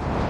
you